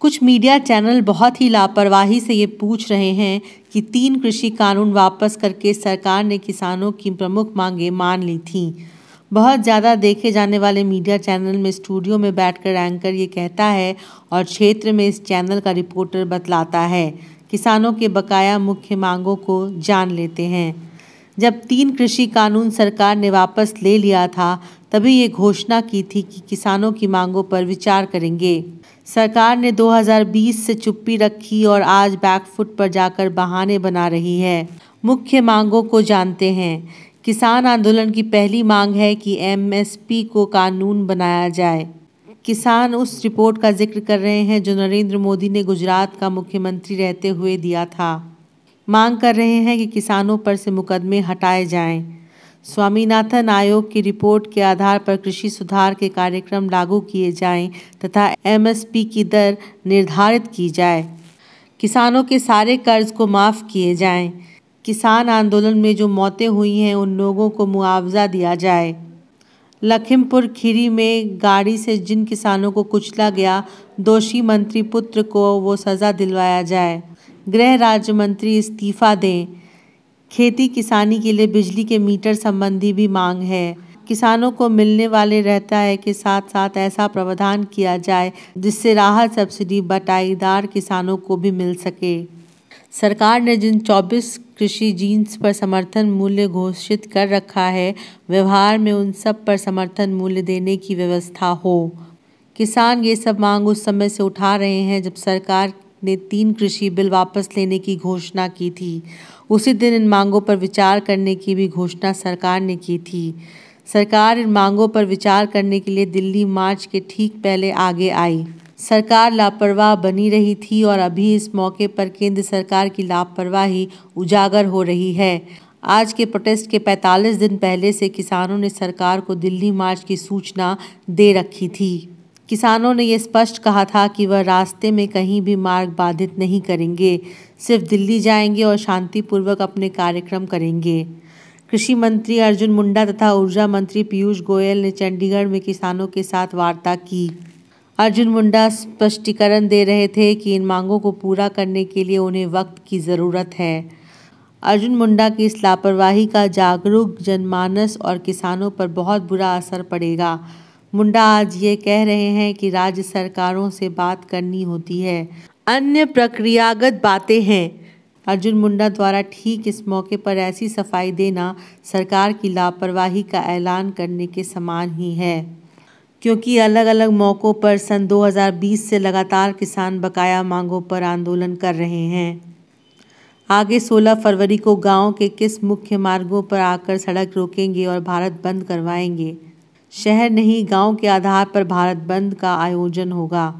कुछ media channel बहुत ही लापरवाही से ये पूछ रहे हैं कि तीन कृषि कानून वापस करके सरकार ने किसानों की प्रमुख मांगे मान ली थीं बहुत ज़्यादा देखे जाने वाले मीडिया चैनल में स्टूडियो में बैठकर एंकर ये कहता है और क्षेत्र में इस चैनल का रिपोर्टर बतलाता है किसानों के बकाया मुख्य मांगों को जान लेते हैं जब तीन कृषि कानून सरकार ने वापस ले लिया था तभी ये घोषणा की थी कि किसानों की मांगों पर विचार करेंगे सरकार ने 2020 से चुप्पी रखी और आज बैकफुट पर जाकर बहाने बना रही है मुख्य मांगों को जानते हैं किसान आंदोलन की पहली मांग है कि एमएसपी को कानून बनाया जाए किसान उस रिपोर्ट का जिक्र कर रहे हैं जो नरेंद्र मोदी ने गुजरात का मुख्यमंत्री रहते हुए दिया था मांग कर रहे हैं कि किसानों पर से मुकदमे हटाए जाएं। स्वामीनाथन आयोग की रिपोर्ट के आधार पर कृषि सुधार के कार्यक्रम लागू किए जाएं तथा एमएसपी की दर निर्धारित की जाए किसानों के सारे कर्ज को माफ़ किए जाएं किसान आंदोलन में जो मौतें हुई हैं उन लोगों को मुआवजा दिया जाए लखीमपुर खीरी में गाड़ी से जिन किसानों को कुचला गया दोषी मंत्री पुत्र को वो सज़ा दिलवाया जाए गृह राज्य मंत्री इस्तीफा दें खेती किसानी के लिए बिजली के मीटर संबंधी भी मांग है किसानों को मिलने वाले रहता है के साथ साथ ऐसा प्रावधान किया जाए जिससे राहत सब्सिडी बटाईदार किसानों को भी मिल सके सरकार ने जिन 24 कृषि जीन्स पर समर्थन मूल्य घोषित कर रखा है व्यवहार में उन सब पर समर्थन मूल्य देने की व्यवस्था हो किसान ये सब मांग उस समय से उठा रहे हैं जब सरकार ने तीन कृषि बिल वापस लेने की घोषणा की थी उसी दिन इन मांगों पर विचार करने की भी घोषणा सरकार ने की थी सरकार इन मांगों पर विचार करने के लिए दिल्ली मार्च के ठीक पहले आगे आई सरकार लापरवाह बनी रही थी और अभी इस मौके पर केंद्र सरकार की लापरवाही उजागर हो रही है आज के प्रोटेस्ट के 45 दिन पहले से किसानों ने सरकार को दिल्ली मार्च की सूचना दे रखी थी किसानों ने यह स्पष्ट कहा था कि वह रास्ते में कहीं भी मार्ग बाधित नहीं करेंगे सिर्फ दिल्ली जाएंगे और शांतिपूर्वक अपने कार्यक्रम करेंगे कृषि मंत्री अर्जुन मुंडा तथा ऊर्जा मंत्री पीयूष गोयल ने चंडीगढ़ में किसानों के साथ वार्ता की अर्जुन मुंडा स्पष्टीकरण दे रहे थे कि इन मांगों को पूरा करने के लिए उन्हें वक्त की ज़रूरत है अर्जुन मुंडा की इस लापरवाही का जागरूक जनमानस और किसानों पर बहुत बुरा असर पड़ेगा मुंडा आज ये कह रहे हैं कि राज्य सरकारों से बात करनी होती है अन्य प्रक्रियागत बातें हैं अर्जुन मुंडा द्वारा ठीक इस मौके पर ऐसी सफाई देना सरकार की लापरवाही का ऐलान करने के समान ही है क्योंकि अलग अलग मौक़ों पर सन 2020 से लगातार किसान बकाया मांगों पर आंदोलन कर रहे हैं आगे 16 फरवरी को गांव के किस मुख्य मार्गों पर आकर सड़क रोकेंगे और भारत बंद करवाएंगे शहर नहीं गांव के आधार पर भारत बंद का आयोजन होगा